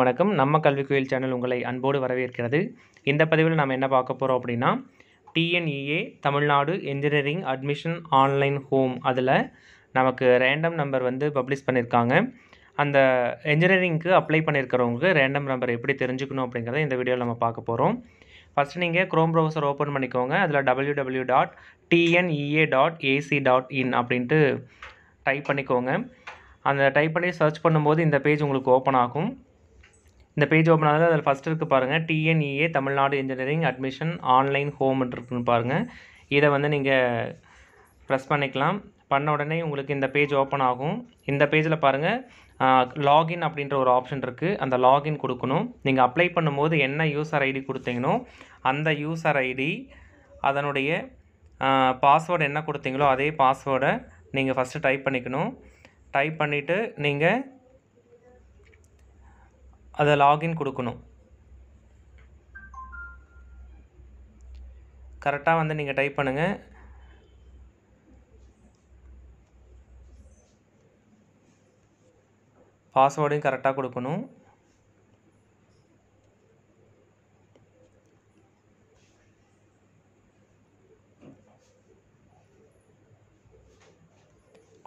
வணக்கம் நம்ம கல்வி கோயில் சேனல் உங்களை அன்போடு வரவேற்கிறது இந்த பதிவில் நாம் என்ன பார்க்க போகிறோம் அப்படின்னா TNEA e Tamil Nadu engineering admission online home அதில் நமக்கு ரேண்டம் நம்பர் வந்து பப்ளிஷ் பண்ணியிருக்காங்க அந்த என்ஜினியரிங்க்கு அப்ளை பண்ணியிருக்கிறவங்களுக்கு ரேண்டம் நம்பர் எப்படி தெரிஞ்சுக்கணும் அப்படிங்கிறத இந்த வீடியோவில் நம்ம பார்க்க போகிறோம் ஃபஸ்ட்டு நீங்கள் க்ரோம் ப்ரௌசர் ஓப்பன் பண்ணிக்கோங்க அதில் W W dot TNEA dot AC dot in அப்படின்ட்டு டைப் பண்ணிக்கோங்க அந்த டைப் பண்ணி சர்ச் பண்ணும்போது இந்த பேஜ் உங்களுக்கு ஓப்பன் ஆகும் இந்த பேஜ் ஓப்பன் ஆகுது அதில் ஃபஸ்ட் இருக்குது பாருங்கள் TNEA e Tamil Nadu engineering admission online home இருக்குன்னு பாருங்கள் இதை வந்து நீங்கள் ப்ரெஸ் பண்ணிக்கலாம் பண்ண உடனே உங்களுக்கு இந்த பேஜ் ஓப்பன் ஆகும் இந்த பேஜில் பாருங்கள் லாகின் அப்படின்ற ஒரு ஆப்ஷன் இருக்குது அந்த லாகின் கொடுக்கணும் நீங்கள் அப்ளை பண்ணும்போது என்ன யூசர் ஐடி கொடுத்தீங்கனோ அந்த யூசர் ஐடி அதனுடைய பாஸ்வேர்டு என்ன கொடுத்தீங்களோ அதே பாஸ்வேர்டை நீங்கள் ஃபஸ்ட்டு டைப் பண்ணிக்கணும் டைப் பண்ணிவிட்டு நீங்கள் அதை லாகின் கொடுக்கணும் கரெக்டாக வந்து நீங்கள் டைப் பண்ணுங்கள் பாஸ்வேர்டையும் கரெக்டாக கொடுக்கணும்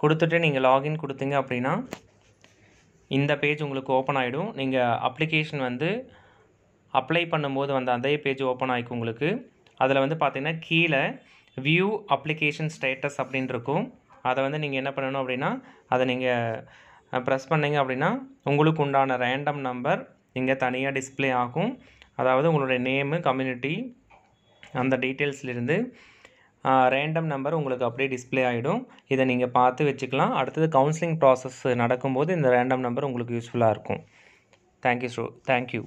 கொடுத்துட்டு நீங்கள் லாகின் கொடுத்தீங்க அப்படின்னா இந்த பேஜ் உங்களுக்கு ஓப்பன் ஆகிடும் நீங்கள் அப்ளிகேஷன் வந்து அப்ளை பண்ணும்போது வந்து அதே பேஜ் ஓப்பன் ஆகிக்கும் உங்களுக்கு அதில் வந்து பார்த்திங்கன்னா கீழே வியூ அப்ளிகேஷன் ஸ்டேட்டஸ் அப்படின்னு இருக்கும் அதை வந்து நீங்கள் என்ன பண்ணணும் அப்படின்னா அதை நீங்கள் ப்ரெஸ் பண்ணிங்க அப்படின்னா உங்களுக்கு உண்டான ரேண்டம் நம்பர் இங்கே தனியாக டிஸ்பிளே ஆகும் அதாவது உங்களுடைய நேமு கம்யூனிட்டி அந்த டீட்டெயில்ஸ்லேருந்து ரேண்டம் நம்பர் உங்களுக்கு அப்படியே டிஸ்பிளே ஆகிடும் இதை நீங்கள் பார்த்து வச்சுக்கலாம் அடுத்தது கவுன்சிலிங் ப்ராசஸ் நடக்கும்போது இந்த ரேண்டம் நம்பர் உங்களுக்கு யூஸ்ஃபுல்லாக இருக்கும் தேங்க்யூ ஸோ தேங்க்யூ